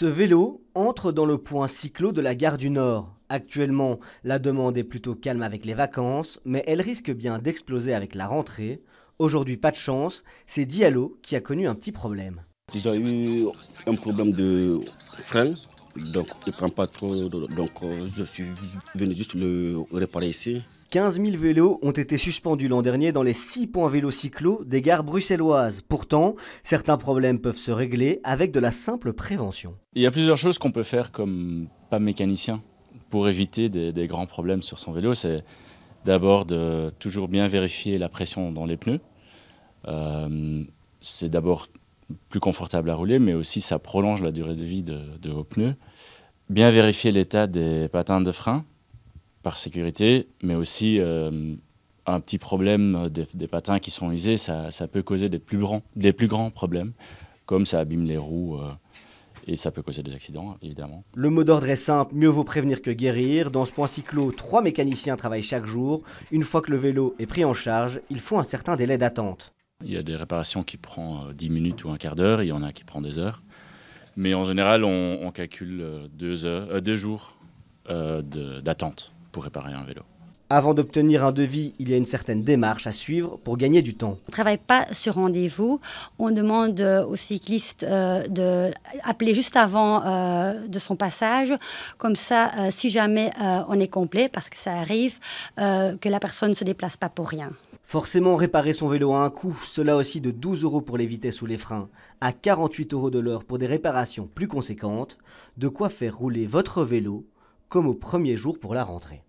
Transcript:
Ce vélo entre dans le point cyclo de la gare du Nord. Actuellement, la demande est plutôt calme avec les vacances, mais elle risque bien d'exploser avec la rentrée. Aujourd'hui, pas de chance, c'est Diallo qui a connu un petit problème. J'ai eu un problème de frein, donc il prend pas trop, donc euh, je suis venu juste le réparer ici. 15 000 vélos ont été suspendus l'an dernier dans les 6 points vélo-cyclo des gares bruxelloises. Pourtant, certains problèmes peuvent se régler avec de la simple prévention. Il y a plusieurs choses qu'on peut faire comme pas mécanicien pour éviter des, grands problèmes sur son vélo. C'est d'abord de toujours bien vérifier la pression dans les pneus. Euh, c'est d'abord plus confortable à rouler, mais aussi ça prolonge la durée de vie de, de vos pneus. Bien vérifier l'état des patins de frein par sécurité, mais aussi euh, un petit problème des, patins qui sont usés, ça, peut causer des plus, grands, des plus grands problèmes, comme ça abîme les roues. Euh, et ça peut causer des accidents, évidemment. Le mot d'ordre est simple, mieux vaut prévenir que guérir. Dans ce point cyclo, trois mécaniciens travaillent chaque jour. Une fois que le vélo est pris en charge, il faut un certain délai d'attente. Il y a des réparations qui prennent 10 euh, minutes ou un quart d'heure, il y en a qui prennent des heures. Mais en général, on, calcule deux, heures, deux jours d'attente réparer un vélo. Avant d'obtenir un devis, il y a une certaine démarche à suivre pour gagner du temps. On ne travaille pas sur rendez-vous. On demande aux cyclistes euh, d'appeler juste avant euh, de son passage. Comme ça, euh, si jamais on est complet, parce que ça arrive, que la personne ne se déplace pas pour rien. Forcément, réparer son vélo à un coût, cela aussi de 12 euros pour les vitesses ou les freins, à 48 euros de l'heure pour des réparations plus conséquentes, de quoi faire rouler votre vélo comme au premier jour pour la rentrée.